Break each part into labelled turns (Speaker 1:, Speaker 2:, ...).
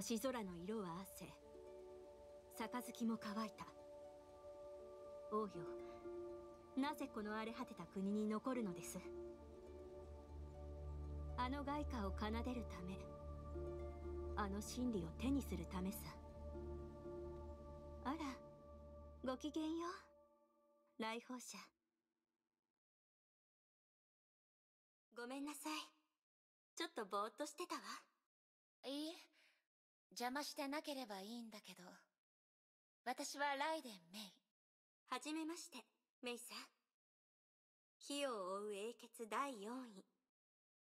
Speaker 1: 星空の色は汗杯も乾いた王よなぜこの荒れ果てた国に残るのですあの外貨を奏でるためあの真理を手にするためさあらごきげんよう来訪者ごめんなさいちょっとぼーっとしてたわいいえ邪魔してなければいいんだけど、私はライデン・メイ。はじめまして、メイさん。火を追う英傑第4位。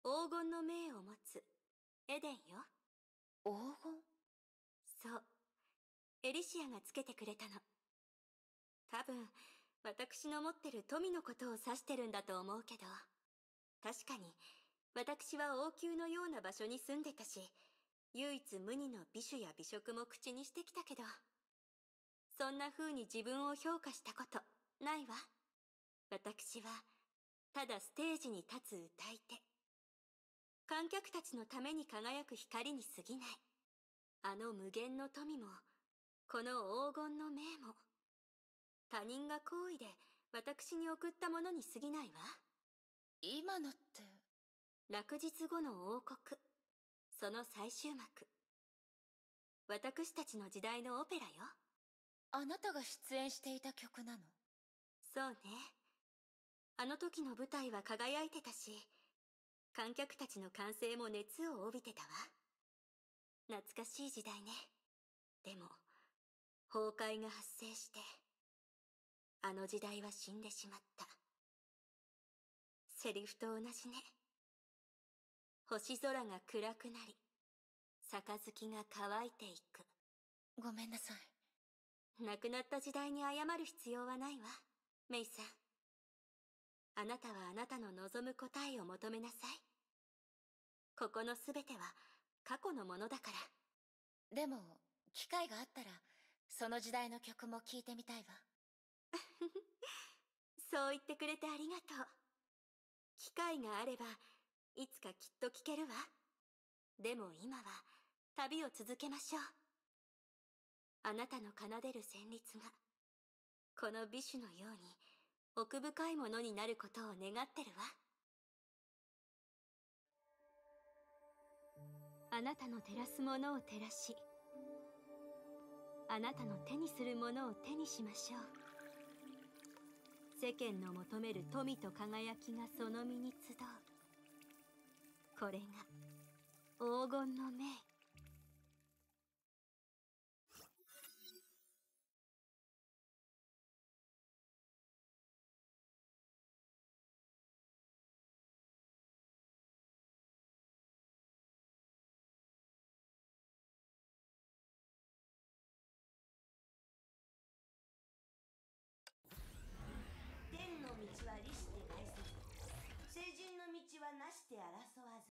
Speaker 1: 黄金の命を持つ、エデンよ。黄金そう。エリシアがつけてくれたの。多分、私の持ってる富のことを指してるんだと思うけど、確かに、私は王宮のような場所に住んでたし、唯一無二の美酒や美食も口にしてきたけど、そんな風に自分を評価したことないわ。私は、ただステージに立つ歌い手。観客たちのために輝く光に過ぎない。あの無限の富も、この黄金の名も、他人が好意で私に送ったものに過ぎないわ。今のって。落日後の王国。その最終幕。私たちの時代のオペラよ。あなたが出演していた曲なのそうね。あの時の舞台は輝いてたし、観客たちの歓声も熱を帯びてたわ。懐かしい時代ね。でも、崩壊が発生して、あの時代は死んでしまった。セリフと同じね。星空が暗くなり、杯が乾いていく。ごめんなさい。亡くなった時代に謝る必要はないわ、メイさん。あなたはあなたの望む答えを求めなさい。ここの全ては過去のものだから。でも、機会があったら、その時代の曲も聴いてみたいわ。そう言ってくれてありがとう。機会があれば、いつかきっと聞けるわでも今は旅を続けましょうあなたの奏でる旋律がこの美酒のように奥深いものになることを願ってるわあなたの照らすものを照らしあなたの手にするものを手にしましょう世間の求める富と輝きがその身に集うこれが黄金の目天の道は利して返せ成人の道はなしてあらす